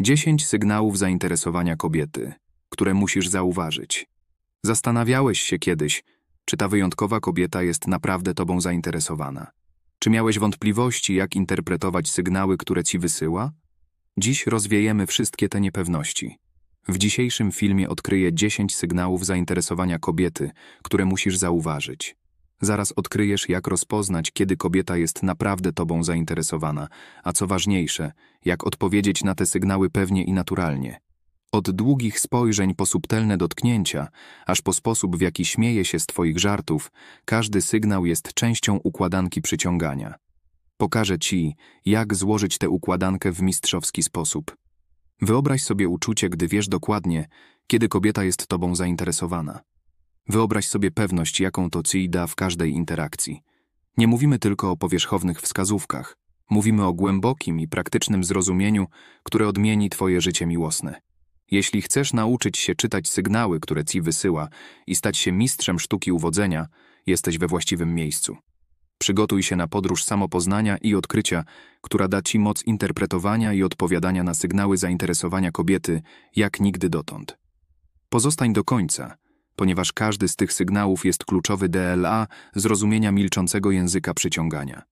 10 sygnałów zainteresowania kobiety, które musisz zauważyć. Zastanawiałeś się kiedyś, czy ta wyjątkowa kobieta jest naprawdę tobą zainteresowana. Czy miałeś wątpliwości, jak interpretować sygnały, które ci wysyła? Dziś rozwiejemy wszystkie te niepewności. W dzisiejszym filmie odkryję 10 sygnałów zainteresowania kobiety, które musisz zauważyć. Zaraz odkryjesz, jak rozpoznać, kiedy kobieta jest naprawdę tobą zainteresowana, a co ważniejsze, jak odpowiedzieć na te sygnały pewnie i naturalnie. Od długich spojrzeń po subtelne dotknięcia, aż po sposób, w jaki śmieje się z twoich żartów, każdy sygnał jest częścią układanki przyciągania. Pokażę ci, jak złożyć tę układankę w mistrzowski sposób. Wyobraź sobie uczucie, gdy wiesz dokładnie, kiedy kobieta jest tobą zainteresowana. Wyobraź sobie pewność, jaką to CI da w każdej interakcji. Nie mówimy tylko o powierzchownych wskazówkach, mówimy o głębokim i praktycznym zrozumieniu, które odmieni Twoje życie miłosne. Jeśli chcesz nauczyć się czytać sygnały, które ci wysyła i stać się mistrzem sztuki uwodzenia, jesteś we właściwym miejscu. Przygotuj się na podróż samopoznania i odkrycia, która da ci moc interpretowania i odpowiadania na sygnały zainteresowania kobiety jak nigdy dotąd. Pozostań do końca ponieważ każdy z tych sygnałów jest kluczowy DLA zrozumienia milczącego języka przyciągania.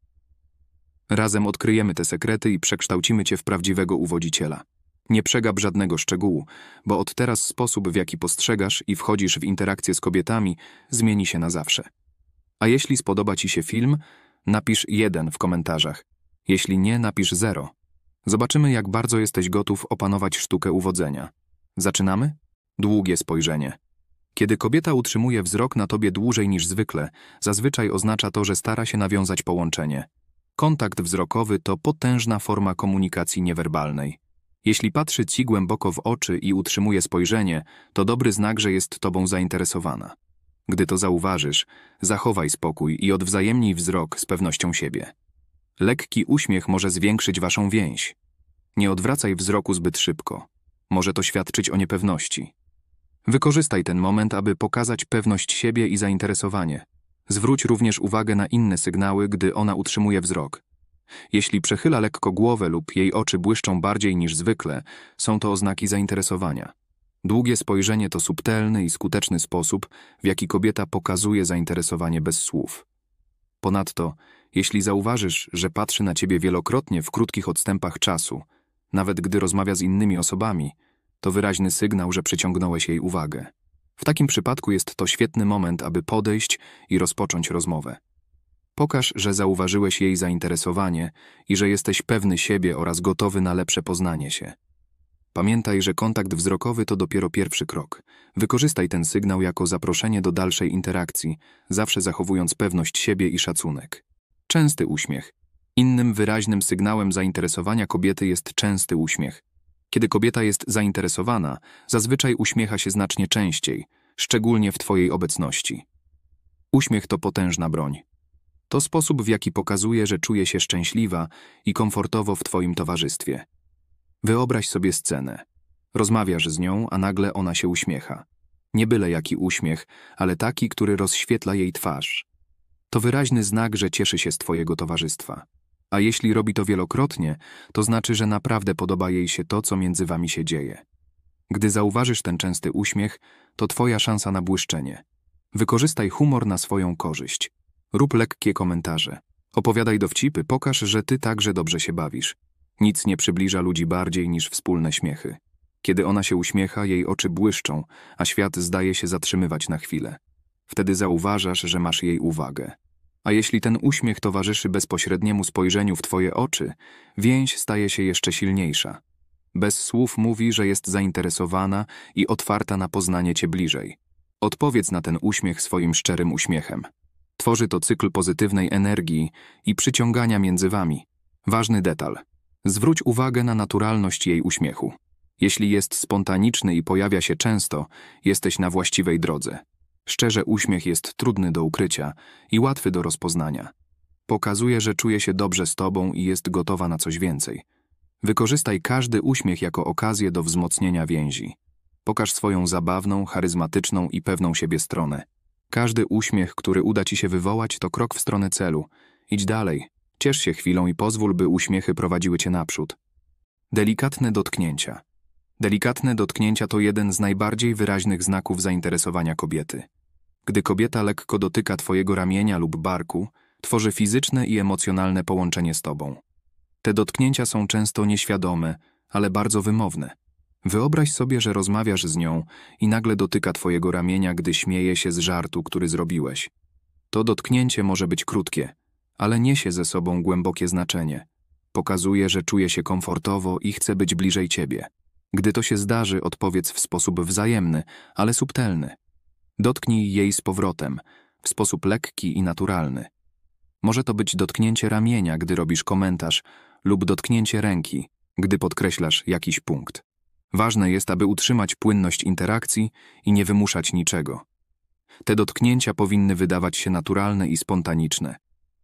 Razem odkryjemy te sekrety i przekształcimy cię w prawdziwego uwodziciela. Nie przegap żadnego szczegółu, bo od teraz sposób, w jaki postrzegasz i wchodzisz w interakcję z kobietami, zmieni się na zawsze. A jeśli spodoba Ci się film, napisz jeden w komentarzach. Jeśli nie, napisz zero. Zobaczymy, jak bardzo jesteś gotów opanować sztukę uwodzenia. Zaczynamy? Długie spojrzenie. Kiedy kobieta utrzymuje wzrok na tobie dłużej niż zwykle, zazwyczaj oznacza to, że stara się nawiązać połączenie. Kontakt wzrokowy to potężna forma komunikacji niewerbalnej. Jeśli patrzy ci głęboko w oczy i utrzymuje spojrzenie, to dobry znak, że jest tobą zainteresowana. Gdy to zauważysz, zachowaj spokój i odwzajemnij wzrok z pewnością siebie. Lekki uśmiech może zwiększyć waszą więź. Nie odwracaj wzroku zbyt szybko. Może to świadczyć o niepewności. Wykorzystaj ten moment, aby pokazać pewność siebie i zainteresowanie. Zwróć również uwagę na inne sygnały, gdy ona utrzymuje wzrok. Jeśli przechyla lekko głowę lub jej oczy błyszczą bardziej niż zwykle, są to oznaki zainteresowania. Długie spojrzenie to subtelny i skuteczny sposób, w jaki kobieta pokazuje zainteresowanie bez słów. Ponadto, jeśli zauważysz, że patrzy na ciebie wielokrotnie w krótkich odstępach czasu, nawet gdy rozmawia z innymi osobami, to wyraźny sygnał, że przyciągnąłeś jej uwagę. W takim przypadku jest to świetny moment, aby podejść i rozpocząć rozmowę. Pokaż, że zauważyłeś jej zainteresowanie i że jesteś pewny siebie oraz gotowy na lepsze poznanie się. Pamiętaj, że kontakt wzrokowy to dopiero pierwszy krok. Wykorzystaj ten sygnał jako zaproszenie do dalszej interakcji, zawsze zachowując pewność siebie i szacunek. Częsty uśmiech. Innym wyraźnym sygnałem zainteresowania kobiety jest częsty uśmiech. Kiedy kobieta jest zainteresowana, zazwyczaj uśmiecha się znacznie częściej, szczególnie w Twojej obecności. Uśmiech to potężna broń. To sposób, w jaki pokazuje, że czuje się szczęśliwa i komfortowo w Twoim towarzystwie. Wyobraź sobie scenę. Rozmawiasz z nią, a nagle ona się uśmiecha. Nie byle jaki uśmiech, ale taki, który rozświetla jej twarz. To wyraźny znak, że cieszy się z Twojego towarzystwa. A jeśli robi to wielokrotnie, to znaczy, że naprawdę podoba jej się to, co między wami się dzieje. Gdy zauważysz ten częsty uśmiech, to twoja szansa na błyszczenie. Wykorzystaj humor na swoją korzyść. Rób lekkie komentarze. Opowiadaj dowcipy, pokaż, że ty także dobrze się bawisz. Nic nie przybliża ludzi bardziej niż wspólne śmiechy. Kiedy ona się uśmiecha, jej oczy błyszczą, a świat zdaje się zatrzymywać na chwilę. Wtedy zauważasz, że masz jej uwagę. A jeśli ten uśmiech towarzyszy bezpośredniemu spojrzeniu w Twoje oczy, więź staje się jeszcze silniejsza. Bez słów mówi, że jest zainteresowana i otwarta na poznanie Cię bliżej. Odpowiedz na ten uśmiech swoim szczerym uśmiechem. Tworzy to cykl pozytywnej energii i przyciągania między Wami. Ważny detal. Zwróć uwagę na naturalność jej uśmiechu. Jeśli jest spontaniczny i pojawia się często, jesteś na właściwej drodze. Szczerze, uśmiech jest trudny do ukrycia i łatwy do rozpoznania. Pokazuje, że czuje się dobrze z tobą i jest gotowa na coś więcej. Wykorzystaj każdy uśmiech jako okazję do wzmocnienia więzi. Pokaż swoją zabawną, charyzmatyczną i pewną siebie stronę. Każdy uśmiech, który uda ci się wywołać, to krok w stronę celu. Idź dalej, ciesz się chwilą i pozwól, by uśmiechy prowadziły cię naprzód. Delikatne dotknięcia. Delikatne dotknięcia to jeden z najbardziej wyraźnych znaków zainteresowania kobiety. Gdy kobieta lekko dotyka Twojego ramienia lub barku, tworzy fizyczne i emocjonalne połączenie z Tobą. Te dotknięcia są często nieświadome, ale bardzo wymowne. Wyobraź sobie, że rozmawiasz z nią i nagle dotyka Twojego ramienia, gdy śmieje się z żartu, który zrobiłeś. To dotknięcie może być krótkie, ale niesie ze sobą głębokie znaczenie. Pokazuje, że czuje się komfortowo i chce być bliżej Ciebie. Gdy to się zdarzy, odpowiedz w sposób wzajemny, ale subtelny. Dotknij jej z powrotem, w sposób lekki i naturalny. Może to być dotknięcie ramienia, gdy robisz komentarz, lub dotknięcie ręki, gdy podkreślasz jakiś punkt. Ważne jest, aby utrzymać płynność interakcji i nie wymuszać niczego. Te dotknięcia powinny wydawać się naturalne i spontaniczne.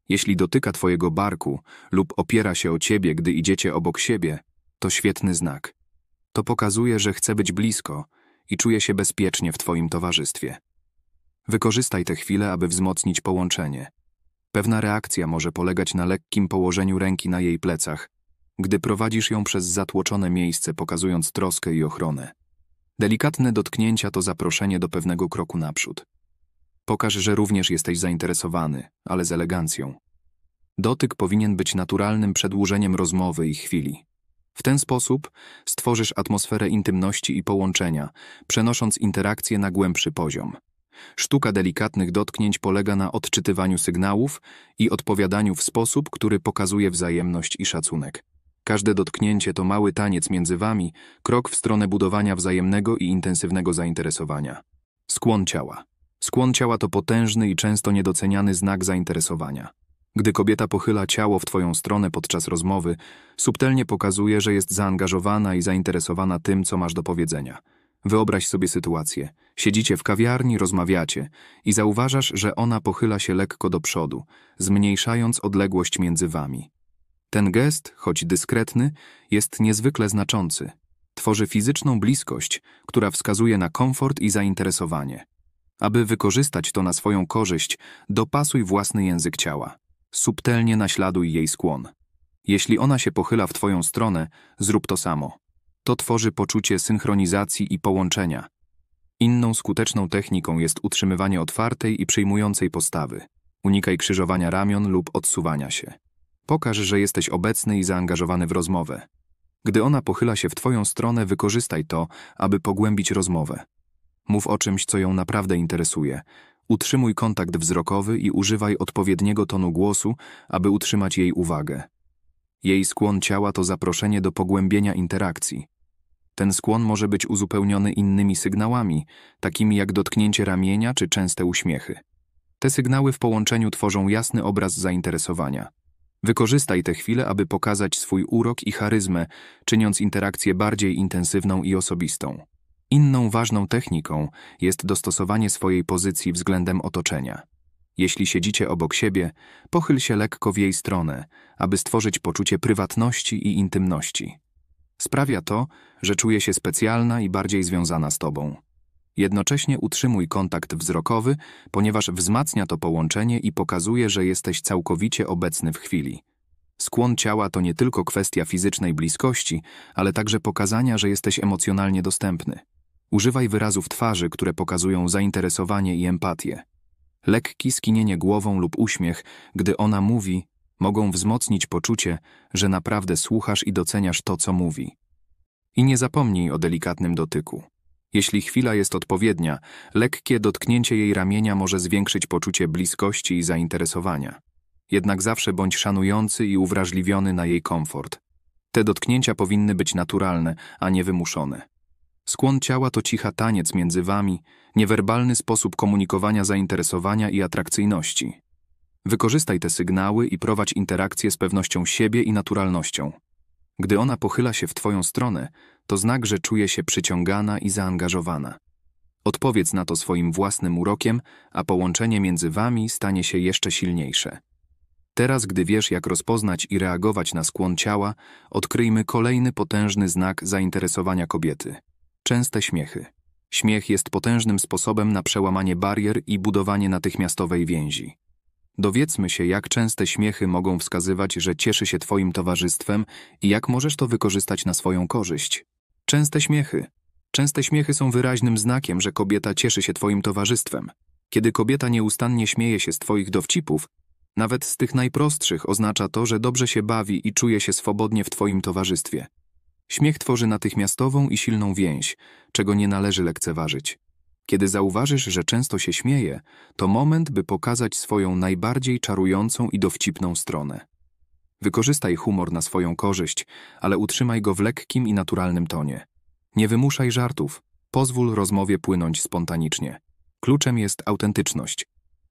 Jeśli dotyka Twojego barku lub opiera się o Ciebie, gdy idziecie obok siebie, to świetny znak. To pokazuje, że chce być blisko, i czuję się bezpiecznie w Twoim towarzystwie. Wykorzystaj te chwile, aby wzmocnić połączenie. Pewna reakcja może polegać na lekkim położeniu ręki na jej plecach, gdy prowadzisz ją przez zatłoczone miejsce, pokazując troskę i ochronę. Delikatne dotknięcia to zaproszenie do pewnego kroku naprzód. Pokaż, że również jesteś zainteresowany, ale z elegancją. Dotyk powinien być naturalnym przedłużeniem rozmowy i chwili. W ten sposób stworzysz atmosferę intymności i połączenia, przenosząc interakcję na głębszy poziom. Sztuka delikatnych dotknięć polega na odczytywaniu sygnałów i odpowiadaniu w sposób, który pokazuje wzajemność i szacunek. Każde dotknięcie to mały taniec między wami, krok w stronę budowania wzajemnego i intensywnego zainteresowania. Skłon ciała. Skłon ciała to potężny i często niedoceniany znak zainteresowania. Gdy kobieta pochyla ciało w Twoją stronę podczas rozmowy, subtelnie pokazuje, że jest zaangażowana i zainteresowana tym, co masz do powiedzenia. Wyobraź sobie sytuację. Siedzicie w kawiarni, rozmawiacie i zauważasz, że ona pochyla się lekko do przodu, zmniejszając odległość między wami. Ten gest, choć dyskretny, jest niezwykle znaczący. Tworzy fizyczną bliskość, która wskazuje na komfort i zainteresowanie. Aby wykorzystać to na swoją korzyść, dopasuj własny język ciała. Subtelnie naśladuj jej skłon. Jeśli ona się pochyla w Twoją stronę, zrób to samo. To tworzy poczucie synchronizacji i połączenia. Inną skuteczną techniką jest utrzymywanie otwartej i przyjmującej postawy. Unikaj krzyżowania ramion lub odsuwania się. Pokaż, że jesteś obecny i zaangażowany w rozmowę. Gdy ona pochyla się w Twoją stronę, wykorzystaj to, aby pogłębić rozmowę. Mów o czymś, co ją naprawdę interesuje, Utrzymuj kontakt wzrokowy i używaj odpowiedniego tonu głosu, aby utrzymać jej uwagę. Jej skłon ciała to zaproszenie do pogłębienia interakcji. Ten skłon może być uzupełniony innymi sygnałami, takimi jak dotknięcie ramienia czy częste uśmiechy. Te sygnały w połączeniu tworzą jasny obraz zainteresowania. Wykorzystaj te chwile, aby pokazać swój urok i charyzmę, czyniąc interakcję bardziej intensywną i osobistą. Inną ważną techniką jest dostosowanie swojej pozycji względem otoczenia. Jeśli siedzicie obok siebie, pochyl się lekko w jej stronę, aby stworzyć poczucie prywatności i intymności. Sprawia to, że czuje się specjalna i bardziej związana z tobą. Jednocześnie utrzymuj kontakt wzrokowy, ponieważ wzmacnia to połączenie i pokazuje, że jesteś całkowicie obecny w chwili. Skłon ciała to nie tylko kwestia fizycznej bliskości, ale także pokazania, że jesteś emocjonalnie dostępny. Używaj wyrazów twarzy, które pokazują zainteresowanie i empatię. Lekki skinienie głową lub uśmiech, gdy ona mówi, mogą wzmocnić poczucie, że naprawdę słuchasz i doceniasz to, co mówi. I nie zapomnij o delikatnym dotyku. Jeśli chwila jest odpowiednia, lekkie dotknięcie jej ramienia może zwiększyć poczucie bliskości i zainteresowania. Jednak zawsze bądź szanujący i uwrażliwiony na jej komfort. Te dotknięcia powinny być naturalne, a nie wymuszone. Skłon ciała to cicha taniec między wami, niewerbalny sposób komunikowania zainteresowania i atrakcyjności. Wykorzystaj te sygnały i prowadź interakcję z pewnością siebie i naturalnością. Gdy ona pochyla się w Twoją stronę, to znak, że czuje się przyciągana i zaangażowana. Odpowiedz na to swoim własnym urokiem, a połączenie między Wami stanie się jeszcze silniejsze. Teraz, gdy wiesz, jak rozpoznać i reagować na skłon ciała, odkryjmy kolejny potężny znak zainteresowania kobiety. Częste śmiechy. Śmiech jest potężnym sposobem na przełamanie barier i budowanie natychmiastowej więzi. Dowiedzmy się, jak częste śmiechy mogą wskazywać, że cieszy się Twoim towarzystwem i jak możesz to wykorzystać na swoją korzyść. Częste śmiechy. Częste śmiechy są wyraźnym znakiem, że kobieta cieszy się Twoim towarzystwem. Kiedy kobieta nieustannie śmieje się z Twoich dowcipów, nawet z tych najprostszych, oznacza to, że dobrze się bawi i czuje się swobodnie w Twoim towarzystwie. Śmiech tworzy natychmiastową i silną więź, czego nie należy lekceważyć. Kiedy zauważysz, że często się śmieje, to moment, by pokazać swoją najbardziej czarującą i dowcipną stronę. Wykorzystaj humor na swoją korzyść, ale utrzymaj go w lekkim i naturalnym tonie. Nie wymuszaj żartów, pozwól rozmowie płynąć spontanicznie. Kluczem jest autentyczność.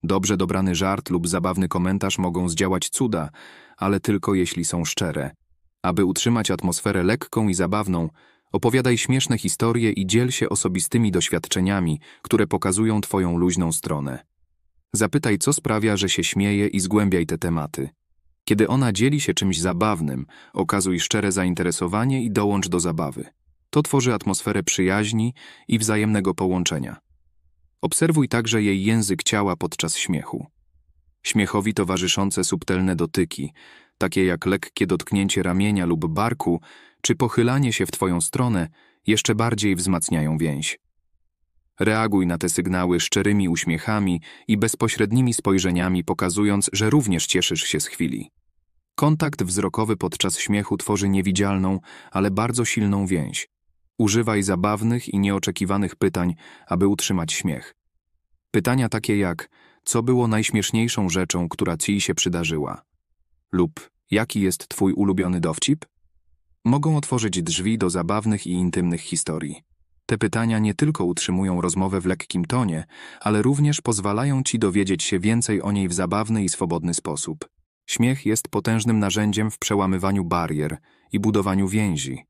Dobrze dobrany żart lub zabawny komentarz mogą zdziałać cuda, ale tylko jeśli są szczere aby utrzymać atmosferę lekką i zabawną, opowiadaj śmieszne historie i dziel się osobistymi doświadczeniami, które pokazują Twoją luźną stronę. Zapytaj, co sprawia, że się śmieje i zgłębiaj te tematy. Kiedy ona dzieli się czymś zabawnym, okazuj szczere zainteresowanie i dołącz do zabawy. To tworzy atmosferę przyjaźni i wzajemnego połączenia. Obserwuj także jej język ciała podczas śmiechu. Śmiechowi towarzyszące subtelne dotyki, takie jak lekkie dotknięcie ramienia lub barku, czy pochylanie się w Twoją stronę, jeszcze bardziej wzmacniają więź. Reaguj na te sygnały szczerymi uśmiechami i bezpośrednimi spojrzeniami, pokazując, że również cieszysz się z chwili. Kontakt wzrokowy podczas śmiechu tworzy niewidzialną, ale bardzo silną więź. Używaj zabawnych i nieoczekiwanych pytań, aby utrzymać śmiech. Pytania takie jak: co było najśmieszniejszą rzeczą, która ci się przydarzyła? lub jaki jest twój ulubiony dowcip? Mogą otworzyć drzwi do zabawnych i intymnych historii. Te pytania nie tylko utrzymują rozmowę w lekkim tonie, ale również pozwalają ci dowiedzieć się więcej o niej w zabawny i swobodny sposób. Śmiech jest potężnym narzędziem w przełamywaniu barier i budowaniu więzi.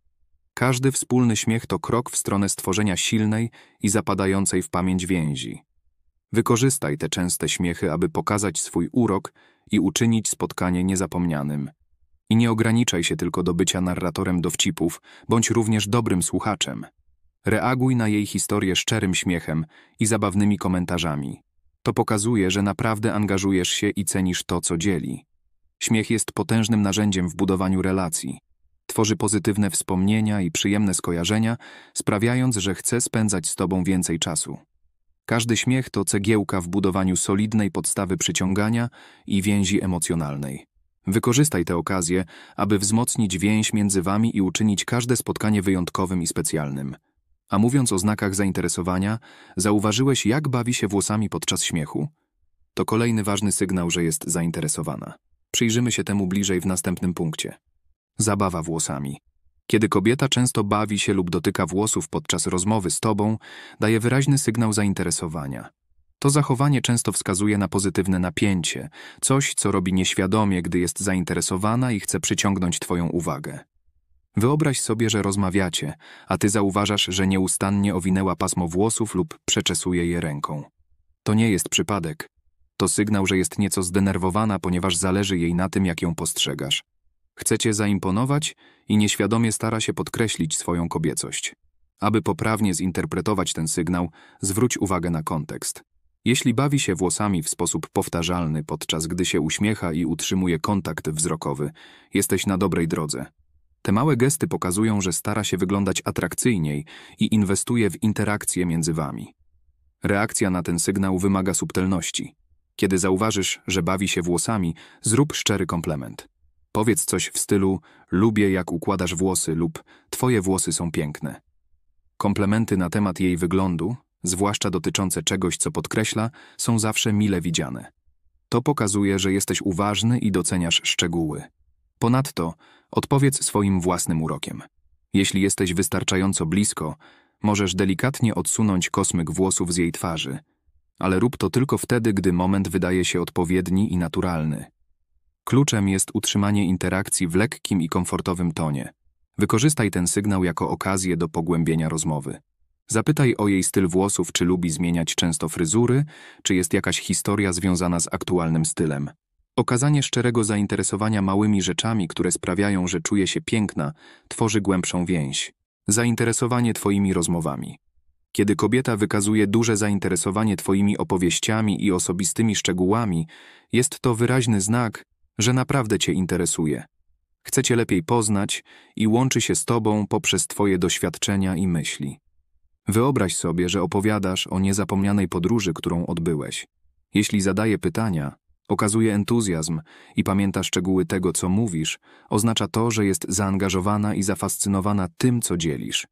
Każdy wspólny śmiech to krok w stronę stworzenia silnej i zapadającej w pamięć więzi. Wykorzystaj te częste śmiechy, aby pokazać swój urok i uczynić spotkanie niezapomnianym. I nie ograniczaj się tylko do bycia narratorem dowcipów, bądź również dobrym słuchaczem. Reaguj na jej historię szczerym śmiechem i zabawnymi komentarzami. To pokazuje, że naprawdę angażujesz się i cenisz to, co dzieli. Śmiech jest potężnym narzędziem w budowaniu relacji. Tworzy pozytywne wspomnienia i przyjemne skojarzenia, sprawiając, że chce spędzać z Tobą więcej czasu. Każdy śmiech to cegiełka w budowaniu solidnej podstawy przyciągania i więzi emocjonalnej. Wykorzystaj tę okazję, aby wzmocnić więź między wami i uczynić każde spotkanie wyjątkowym i specjalnym. A mówiąc o znakach zainteresowania, zauważyłeś, jak bawi się włosami podczas śmiechu? To kolejny ważny sygnał, że jest zainteresowana. Przyjrzymy się temu bliżej w następnym punkcie. Zabawa włosami. Kiedy kobieta często bawi się lub dotyka włosów podczas rozmowy z tobą, daje wyraźny sygnał zainteresowania. To zachowanie często wskazuje na pozytywne napięcie, coś, co robi nieświadomie, gdy jest zainteresowana i chce przyciągnąć Twoją uwagę. Wyobraź sobie, że rozmawiacie, a Ty zauważasz, że nieustannie owinęła pasmo włosów lub przeczesuje je ręką. To nie jest przypadek. To sygnał, że jest nieco zdenerwowana, ponieważ zależy jej na tym, jak ją postrzegasz. Chcecie zaimponować i nieświadomie stara się podkreślić swoją kobiecość. Aby poprawnie zinterpretować ten sygnał, zwróć uwagę na kontekst. Jeśli bawi się włosami w sposób powtarzalny, podczas gdy się uśmiecha i utrzymuje kontakt wzrokowy, jesteś na dobrej drodze. Te małe gesty pokazują, że stara się wyglądać atrakcyjniej i inwestuje w interakcje między wami. Reakcja na ten sygnał wymaga subtelności. Kiedy zauważysz, że bawi się włosami, zrób szczery komplement. Powiedz coś w stylu lubię jak układasz włosy lub twoje włosy są piękne. Komplementy na temat jej wyglądu, zwłaszcza dotyczące czegoś, co podkreśla, są zawsze mile widziane. To pokazuje, że jesteś uważny i doceniasz szczegóły. Ponadto odpowiedz swoim własnym urokiem. Jeśli jesteś wystarczająco blisko, możesz delikatnie odsunąć kosmyk włosów z jej twarzy, ale rób to tylko wtedy, gdy moment wydaje się odpowiedni i naturalny. Kluczem jest utrzymanie interakcji w lekkim i komfortowym tonie. Wykorzystaj ten sygnał jako okazję do pogłębienia rozmowy. Zapytaj o jej styl włosów, czy lubi zmieniać często fryzury, czy jest jakaś historia związana z aktualnym stylem. Okazanie szczerego zainteresowania małymi rzeczami, które sprawiają, że czuje się piękna, tworzy głębszą więź. Zainteresowanie Twoimi rozmowami. Kiedy kobieta wykazuje duże zainteresowanie Twoimi opowieściami i osobistymi szczegółami, jest to wyraźny znak, że naprawdę Cię interesuje. Chce Cię lepiej poznać i łączy się z Tobą poprzez Twoje doświadczenia i myśli. Wyobraź sobie, że opowiadasz o niezapomnianej podróży, którą odbyłeś. Jeśli zadaje pytania, okazuje entuzjazm i pamięta szczegóły tego, co mówisz, oznacza to, że jest zaangażowana i zafascynowana tym, co dzielisz.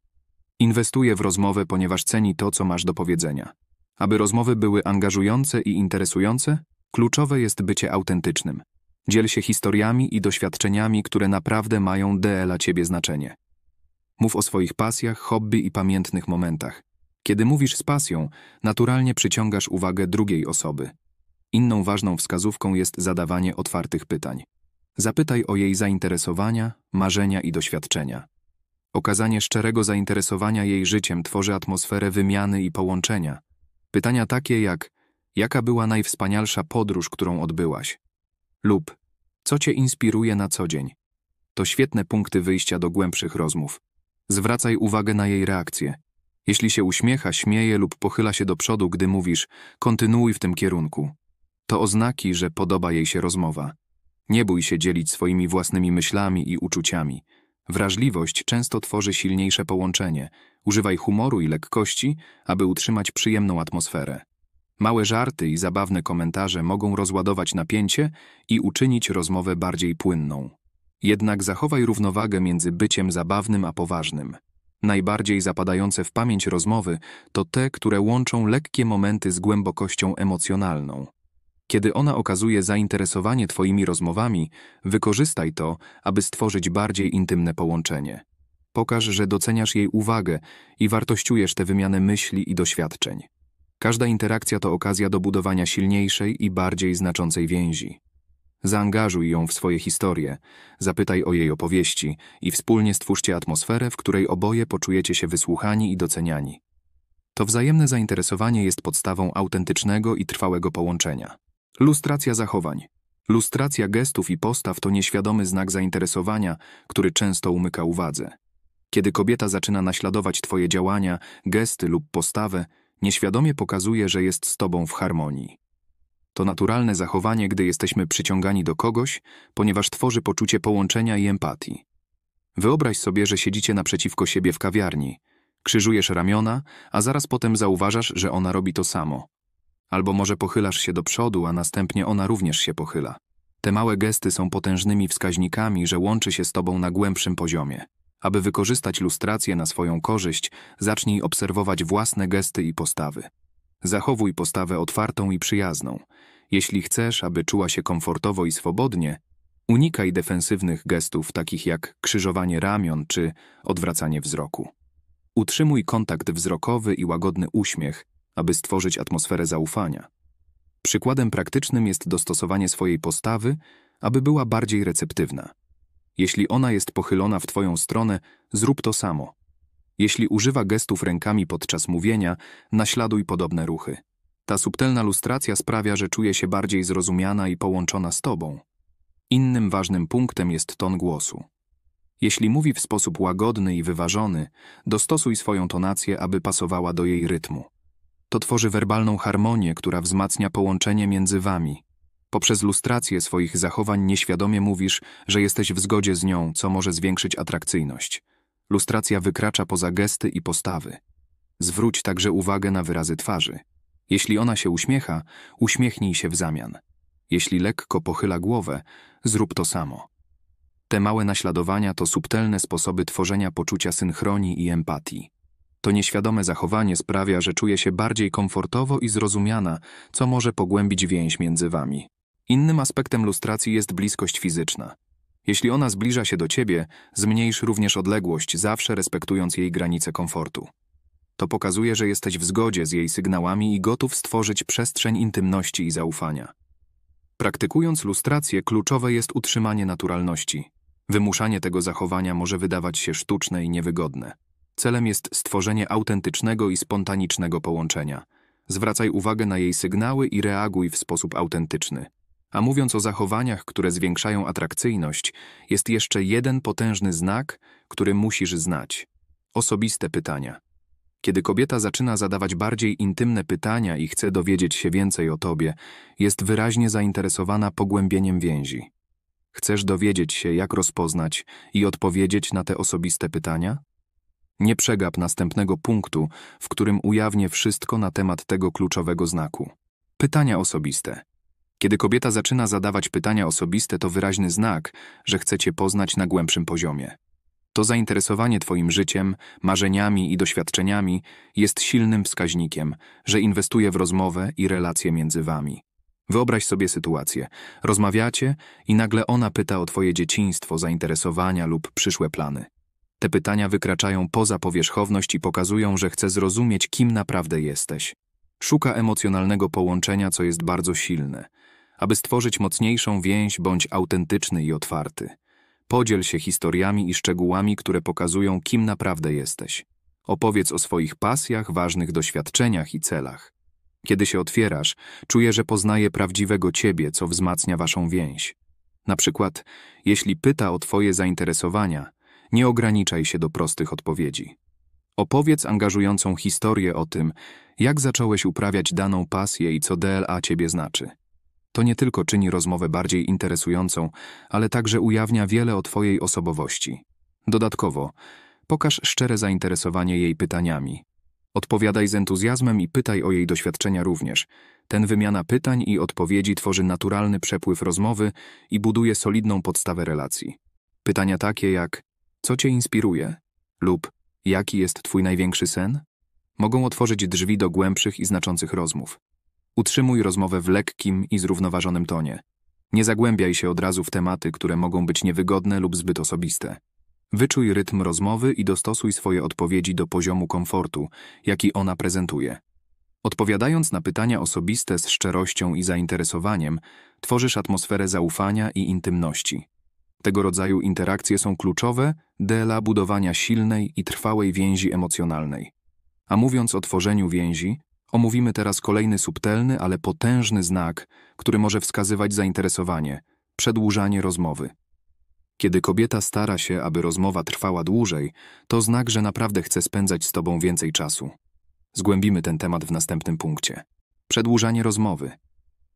Inwestuje w rozmowę, ponieważ ceni to, co masz do powiedzenia. Aby rozmowy były angażujące i interesujące, kluczowe jest bycie autentycznym. Dziel się historiami i doświadczeniami, które naprawdę mają dla ciebie znaczenie. Mów o swoich pasjach, hobby i pamiętnych momentach. Kiedy mówisz z pasją, naturalnie przyciągasz uwagę drugiej osoby. Inną ważną wskazówką jest zadawanie otwartych pytań. Zapytaj o jej zainteresowania, marzenia i doświadczenia. Okazanie szczerego zainteresowania jej życiem tworzy atmosferę wymiany i połączenia. Pytania takie jak: Jaka była najwspanialsza podróż, którą odbyłaś? lub co cię inspiruje na co dzień. To świetne punkty wyjścia do głębszych rozmów. Zwracaj uwagę na jej reakcję. Jeśli się uśmiecha, śmieje lub pochyla się do przodu, gdy mówisz, kontynuuj w tym kierunku. To oznaki, że podoba jej się rozmowa. Nie bój się dzielić swoimi własnymi myślami i uczuciami. Wrażliwość często tworzy silniejsze połączenie. Używaj humoru i lekkości, aby utrzymać przyjemną atmosferę. Małe żarty i zabawne komentarze mogą rozładować napięcie i uczynić rozmowę bardziej płynną. Jednak zachowaj równowagę między byciem zabawnym a poważnym. Najbardziej zapadające w pamięć rozmowy to te, które łączą lekkie momenty z głębokością emocjonalną. Kiedy ona okazuje zainteresowanie Twoimi rozmowami, wykorzystaj to, aby stworzyć bardziej intymne połączenie. Pokaż, że doceniasz jej uwagę i wartościujesz tę wymianę myśli i doświadczeń. Każda interakcja to okazja do budowania silniejszej i bardziej znaczącej więzi. Zaangażuj ją w swoje historie, zapytaj o jej opowieści i wspólnie stwórzcie atmosferę, w której oboje poczujecie się wysłuchani i doceniani. To wzajemne zainteresowanie jest podstawą autentycznego i trwałego połączenia. Lustracja zachowań. Lustracja gestów i postaw to nieświadomy znak zainteresowania, który często umyka uwadze. Kiedy kobieta zaczyna naśladować Twoje działania, gesty lub postawę, nieświadomie pokazuje, że jest z tobą w harmonii. To naturalne zachowanie, gdy jesteśmy przyciągani do kogoś, ponieważ tworzy poczucie połączenia i empatii. Wyobraź sobie, że siedzicie naprzeciwko siebie w kawiarni, krzyżujesz ramiona, a zaraz potem zauważasz, że ona robi to samo. Albo może pochylasz się do przodu, a następnie ona również się pochyla. Te małe gesty są potężnymi wskaźnikami, że łączy się z tobą na głębszym poziomie. Aby wykorzystać lustrację na swoją korzyść, zacznij obserwować własne gesty i postawy. Zachowuj postawę otwartą i przyjazną. Jeśli chcesz, aby czuła się komfortowo i swobodnie, unikaj defensywnych gestów takich jak krzyżowanie ramion czy odwracanie wzroku. Utrzymuj kontakt wzrokowy i łagodny uśmiech, aby stworzyć atmosferę zaufania. Przykładem praktycznym jest dostosowanie swojej postawy, aby była bardziej receptywna. Jeśli ona jest pochylona w Twoją stronę, zrób to samo. Jeśli używa gestów rękami podczas mówienia, naśladuj podobne ruchy. Ta subtelna lustracja sprawia, że czuje się bardziej zrozumiana i połączona z Tobą. Innym ważnym punktem jest ton głosu. Jeśli mówi w sposób łagodny i wyważony, dostosuj swoją tonację, aby pasowała do jej rytmu. To tworzy werbalną harmonię, która wzmacnia połączenie między Wami. Poprzez lustrację swoich zachowań nieświadomie mówisz, że jesteś w zgodzie z nią, co może zwiększyć atrakcyjność. Lustracja wykracza poza gesty i postawy. Zwróć także uwagę na wyrazy twarzy. Jeśli ona się uśmiecha, uśmiechnij się w zamian. Jeśli lekko pochyla głowę, zrób to samo. Te małe naśladowania to subtelne sposoby tworzenia poczucia synchronii i empatii. To nieświadome zachowanie sprawia, że czuje się bardziej komfortowo i zrozumiana, co może pogłębić więź między wami. Innym aspektem lustracji jest bliskość fizyczna. Jeśli ona zbliża się do ciebie, zmniejsz również odległość, zawsze respektując jej granice komfortu. To pokazuje, że jesteś w zgodzie z jej sygnałami i gotów stworzyć przestrzeń intymności i zaufania. Praktykując lustrację, kluczowe jest utrzymanie naturalności. Wymuszanie tego zachowania może wydawać się sztuczne i niewygodne. Celem jest stworzenie autentycznego i spontanicznego połączenia. Zwracaj uwagę na jej sygnały i reaguj w sposób autentyczny. A mówiąc o zachowaniach, które zwiększają atrakcyjność, jest jeszcze jeden potężny znak, który musisz znać. Osobiste pytania. Kiedy kobieta zaczyna zadawać bardziej intymne pytania i chce dowiedzieć się więcej o tobie, jest wyraźnie zainteresowana pogłębieniem więzi. Chcesz dowiedzieć się, jak rozpoznać i odpowiedzieć na te osobiste pytania? Nie przegap następnego punktu, w którym ujawnię wszystko na temat tego kluczowego znaku. Pytania osobiste. Kiedy kobieta zaczyna zadawać pytania osobiste, to wyraźny znak, że chce cię poznać na głębszym poziomie. To zainteresowanie Twoim życiem, marzeniami i doświadczeniami jest silnym wskaźnikiem, że inwestuje w rozmowę i relacje między Wami. Wyobraź sobie sytuację. Rozmawiacie i nagle ona pyta o Twoje dzieciństwo, zainteresowania lub przyszłe plany. Te pytania wykraczają poza powierzchowność i pokazują, że chce zrozumieć, kim naprawdę jesteś. Szuka emocjonalnego połączenia, co jest bardzo silne aby stworzyć mocniejszą więź, bądź autentyczny i otwarty. Podziel się historiami i szczegółami, które pokazują, kim naprawdę jesteś. Opowiedz o swoich pasjach, ważnych doświadczeniach i celach. Kiedy się otwierasz, czuję, że poznaje prawdziwego ciebie, co wzmacnia waszą więź. Na przykład, jeśli pyta o twoje zainteresowania, nie ograniczaj się do prostych odpowiedzi. Opowiedz angażującą historię o tym, jak zacząłeś uprawiać daną pasję i co DLA ciebie znaczy. To nie tylko czyni rozmowę bardziej interesującą, ale także ujawnia wiele o Twojej osobowości. Dodatkowo, pokaż szczere zainteresowanie jej pytaniami. Odpowiadaj z entuzjazmem i pytaj o jej doświadczenia również. Ten wymiana pytań i odpowiedzi tworzy naturalny przepływ rozmowy i buduje solidną podstawę relacji. Pytania takie jak co cię inspiruje lub jaki jest twój największy sen mogą otworzyć drzwi do głębszych i znaczących rozmów. Utrzymuj rozmowę w lekkim i zrównoważonym tonie. Nie zagłębiaj się od razu w tematy, które mogą być niewygodne lub zbyt osobiste. Wyczuj rytm rozmowy i dostosuj swoje odpowiedzi do poziomu komfortu, jaki ona prezentuje. Odpowiadając na pytania osobiste z szczerością i zainteresowaniem, tworzysz atmosferę zaufania i intymności. Tego rodzaju interakcje są kluczowe dla budowania silnej i trwałej więzi emocjonalnej. A mówiąc o tworzeniu więzi, Omówimy teraz kolejny subtelny, ale potężny znak, który może wskazywać zainteresowanie przedłużanie rozmowy. Kiedy kobieta stara się, aby rozmowa trwała dłużej, to znak, że naprawdę chce spędzać z tobą więcej czasu. Zgłębimy ten temat w następnym punkcie. Przedłużanie rozmowy.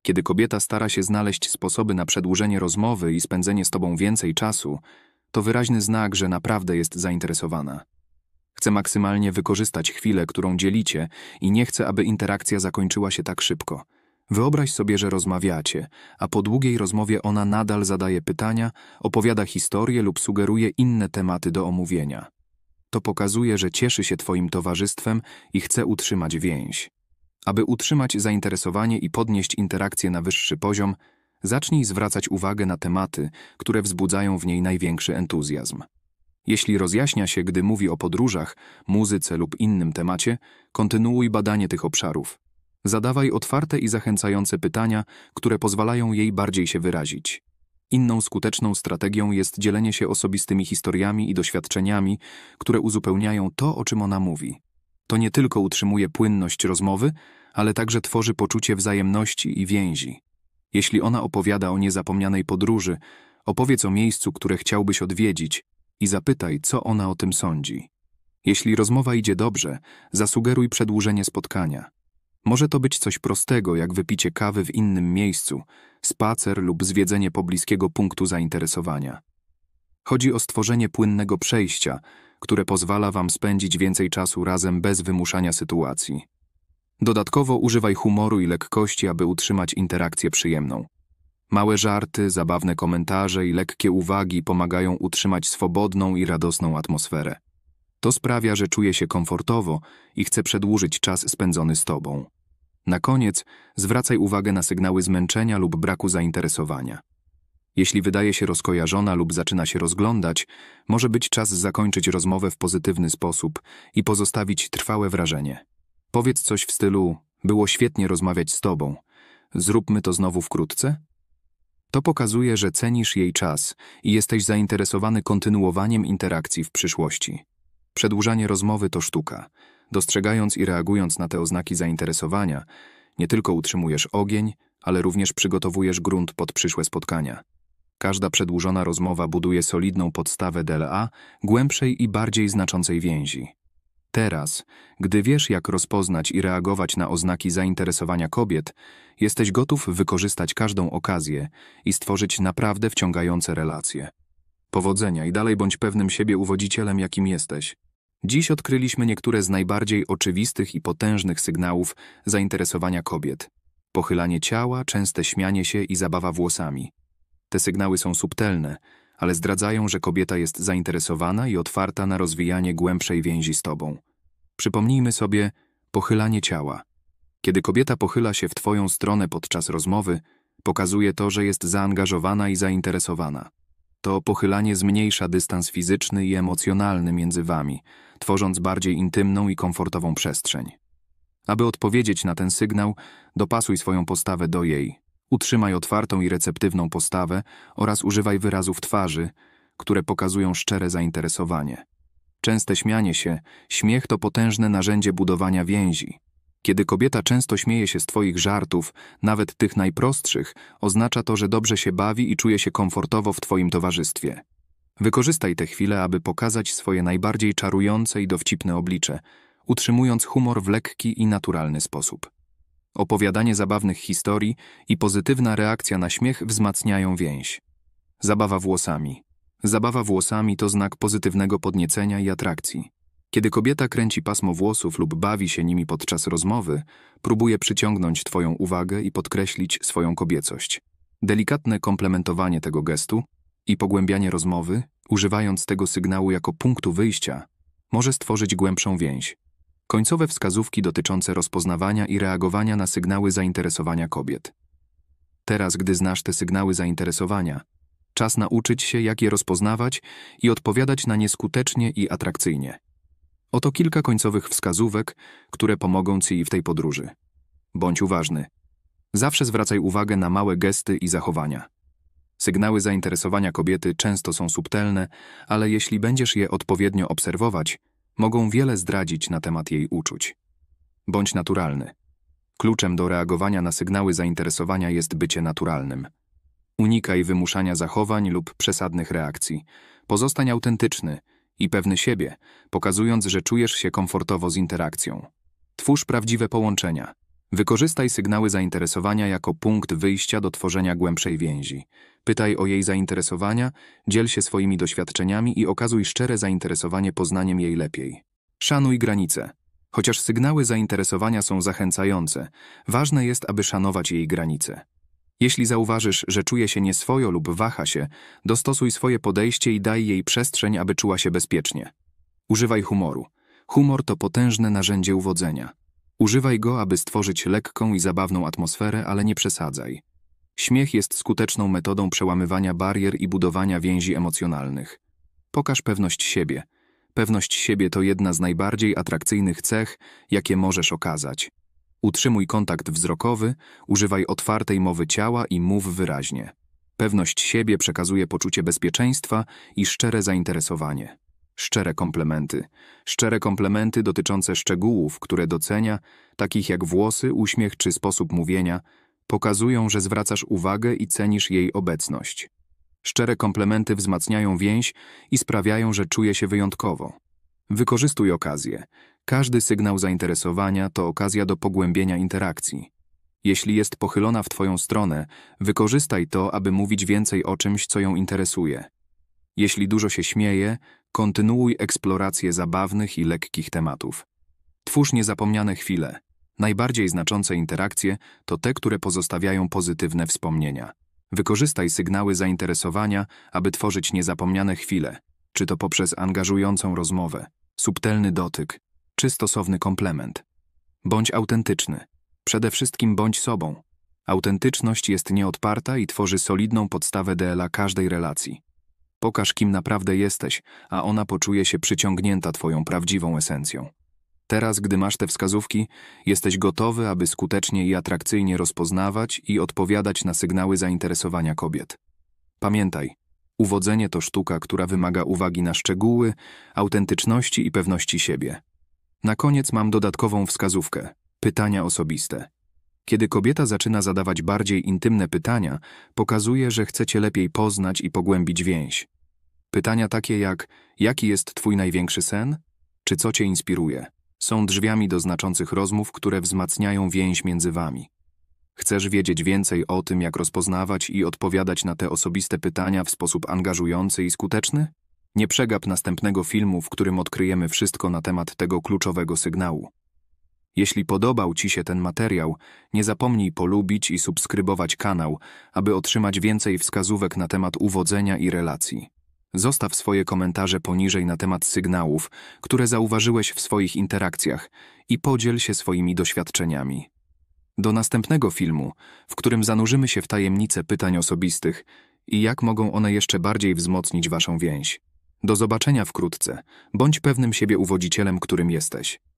Kiedy kobieta stara się znaleźć sposoby na przedłużenie rozmowy i spędzenie z tobą więcej czasu, to wyraźny znak, że naprawdę jest zainteresowana. Chcę maksymalnie wykorzystać chwilę, którą dzielicie i nie chcę, aby interakcja zakończyła się tak szybko. Wyobraź sobie, że rozmawiacie, a po długiej rozmowie ona nadal zadaje pytania, opowiada historie lub sugeruje inne tematy do omówienia. To pokazuje, że cieszy się Twoim towarzystwem i chce utrzymać więź. Aby utrzymać zainteresowanie i podnieść interakcję na wyższy poziom, zacznij zwracać uwagę na tematy, które wzbudzają w niej największy entuzjazm. Jeśli rozjaśnia się, gdy mówi o podróżach, muzyce lub innym temacie, kontynuuj badanie tych obszarów. Zadawaj otwarte i zachęcające pytania, które pozwalają jej bardziej się wyrazić. Inną skuteczną strategią jest dzielenie się osobistymi historiami i doświadczeniami, które uzupełniają to, o czym ona mówi. To nie tylko utrzymuje płynność rozmowy, ale także tworzy poczucie wzajemności i więzi. Jeśli ona opowiada o niezapomnianej podróży, opowiedz o miejscu, które chciałbyś odwiedzić, i zapytaj, co ona o tym sądzi. Jeśli rozmowa idzie dobrze, zasugeruj przedłużenie spotkania. Może to być coś prostego, jak wypicie kawy w innym miejscu, spacer lub zwiedzenie pobliskiego punktu zainteresowania. Chodzi o stworzenie płynnego przejścia, które pozwala Wam spędzić więcej czasu razem bez wymuszania sytuacji. Dodatkowo używaj humoru i lekkości, aby utrzymać interakcję przyjemną. Małe żarty, zabawne komentarze i lekkie uwagi pomagają utrzymać swobodną i radosną atmosferę. To sprawia, że czuję się komfortowo i chcę przedłużyć czas spędzony z Tobą. Na koniec zwracaj uwagę na sygnały zmęczenia lub braku zainteresowania. Jeśli wydaje się rozkojarzona lub zaczyna się rozglądać, może być czas zakończyć rozmowę w pozytywny sposób i pozostawić trwałe wrażenie. Powiedz coś w stylu: Było świetnie rozmawiać z Tobą. Zróbmy to znowu wkrótce? To pokazuje, że cenisz jej czas i jesteś zainteresowany kontynuowaniem interakcji w przyszłości. Przedłużanie rozmowy to sztuka. Dostrzegając i reagując na te oznaki zainteresowania, nie tylko utrzymujesz ogień, ale również przygotowujesz grunt pod przyszłe spotkania. Każda przedłużona rozmowa buduje solidną podstawę DLA, głębszej i bardziej znaczącej więzi. Teraz, gdy wiesz, jak rozpoznać i reagować na oznaki zainteresowania kobiet, jesteś gotów wykorzystać każdą okazję i stworzyć naprawdę wciągające relacje. Powodzenia i dalej bądź pewnym siebie uwodzicielem, jakim jesteś. Dziś odkryliśmy niektóre z najbardziej oczywistych i potężnych sygnałów zainteresowania kobiet. Pochylanie ciała, częste śmianie się i zabawa włosami. Te sygnały są subtelne, ale zdradzają, że kobieta jest zainteresowana i otwarta na rozwijanie głębszej więzi z tobą. Przypomnijmy sobie pochylanie ciała. Kiedy kobieta pochyla się w twoją stronę podczas rozmowy, pokazuje to, że jest zaangażowana i zainteresowana. To pochylanie zmniejsza dystans fizyczny i emocjonalny między wami, tworząc bardziej intymną i komfortową przestrzeń. Aby odpowiedzieć na ten sygnał, dopasuj swoją postawę do jej. Utrzymaj otwartą i receptywną postawę oraz używaj wyrazów twarzy, które pokazują szczere zainteresowanie. Częste śmianie się, śmiech to potężne narzędzie budowania więzi. Kiedy kobieta często śmieje się z Twoich żartów, nawet tych najprostszych, oznacza to, że dobrze się bawi i czuje się komfortowo w Twoim towarzystwie. Wykorzystaj te chwile, aby pokazać swoje najbardziej czarujące i dowcipne oblicze, utrzymując humor w lekki i naturalny sposób. Opowiadanie zabawnych historii i pozytywna reakcja na śmiech wzmacniają więź. Zabawa włosami. Zabawa włosami to znak pozytywnego podniecenia i atrakcji. Kiedy kobieta kręci pasmo włosów lub bawi się nimi podczas rozmowy, próbuje przyciągnąć Twoją uwagę i podkreślić swoją kobiecość. Delikatne komplementowanie tego gestu i pogłębianie rozmowy, używając tego sygnału jako punktu wyjścia, może stworzyć głębszą więź. Końcowe wskazówki dotyczące rozpoznawania i reagowania na sygnały zainteresowania kobiet. Teraz, gdy znasz te sygnały zainteresowania, czas nauczyć się, jak je rozpoznawać i odpowiadać na nie skutecznie i atrakcyjnie. Oto kilka końcowych wskazówek, które pomogą Ci w tej podróży. Bądź uważny. Zawsze zwracaj uwagę na małe gesty i zachowania. Sygnały zainteresowania kobiety często są subtelne, ale jeśli będziesz je odpowiednio obserwować, mogą wiele zdradzić na temat jej uczuć. Bądź naturalny. Kluczem do reagowania na sygnały zainteresowania jest bycie naturalnym. Unikaj wymuszania zachowań lub przesadnych reakcji. Pozostań autentyczny i pewny siebie, pokazując, że czujesz się komfortowo z interakcją. Twórz prawdziwe połączenia – Wykorzystaj sygnały zainteresowania jako punkt wyjścia do tworzenia głębszej więzi. Pytaj o jej zainteresowania, dziel się swoimi doświadczeniami i okazuj szczere zainteresowanie poznaniem jej lepiej. Szanuj granice. Chociaż sygnały zainteresowania są zachęcające, ważne jest, aby szanować jej granice. Jeśli zauważysz, że czuje się nieswojo lub waha się, dostosuj swoje podejście i daj jej przestrzeń, aby czuła się bezpiecznie. Używaj humoru. Humor to potężne narzędzie uwodzenia. Używaj go, aby stworzyć lekką i zabawną atmosferę, ale nie przesadzaj. Śmiech jest skuteczną metodą przełamywania barier i budowania więzi emocjonalnych. Pokaż pewność siebie. Pewność siebie to jedna z najbardziej atrakcyjnych cech, jakie możesz okazać. Utrzymuj kontakt wzrokowy, używaj otwartej mowy ciała i mów wyraźnie. Pewność siebie przekazuje poczucie bezpieczeństwa i szczere zainteresowanie. Szczere komplementy. Szczere komplementy dotyczące szczegółów, które docenia, takich jak włosy, uśmiech czy sposób mówienia, pokazują, że zwracasz uwagę i cenisz jej obecność. Szczere komplementy wzmacniają więź i sprawiają, że czuje się wyjątkowo. Wykorzystuj okazję. Każdy sygnał zainteresowania to okazja do pogłębienia interakcji. Jeśli jest pochylona w Twoją stronę, wykorzystaj to, aby mówić więcej o czymś, co ją interesuje. Jeśli dużo się śmieje, Kontynuuj eksplorację zabawnych i lekkich tematów. Twórz niezapomniane chwile. Najbardziej znaczące interakcje to te, które pozostawiają pozytywne wspomnienia. Wykorzystaj sygnały zainteresowania, aby tworzyć niezapomniane chwile, czy to poprzez angażującą rozmowę, subtelny dotyk, czy stosowny komplement. Bądź autentyczny. Przede wszystkim bądź sobą. Autentyczność jest nieodparta i tworzy solidną podstawę DLA każdej relacji. Pokaż, kim naprawdę jesteś, a ona poczuje się przyciągnięta Twoją prawdziwą esencją. Teraz, gdy masz te wskazówki, jesteś gotowy, aby skutecznie i atrakcyjnie rozpoznawać i odpowiadać na sygnały zainteresowania kobiet. Pamiętaj, uwodzenie to sztuka, która wymaga uwagi na szczegóły, autentyczności i pewności siebie. Na koniec mam dodatkową wskazówkę pytania osobiste. Kiedy kobieta zaczyna zadawać bardziej intymne pytania, pokazuje, że chcecie lepiej poznać i pogłębić więź. Pytania takie jak: Jaki jest Twój największy sen? Czy co Cię inspiruje? Są drzwiami do znaczących rozmów, które wzmacniają więź między Wami. Chcesz wiedzieć więcej o tym, jak rozpoznawać i odpowiadać na te osobiste pytania w sposób angażujący i skuteczny? Nie przegap następnego filmu, w którym odkryjemy wszystko na temat tego kluczowego sygnału. Jeśli podobał Ci się ten materiał, nie zapomnij polubić i subskrybować kanał, aby otrzymać więcej wskazówek na temat uwodzenia i relacji. Zostaw swoje komentarze poniżej na temat sygnałów, które zauważyłeś w swoich interakcjach i podziel się swoimi doświadczeniami. Do następnego filmu, w którym zanurzymy się w tajemnice pytań osobistych i jak mogą one jeszcze bardziej wzmocnić Waszą więź. Do zobaczenia wkrótce. Bądź pewnym siebie uwodzicielem, którym jesteś.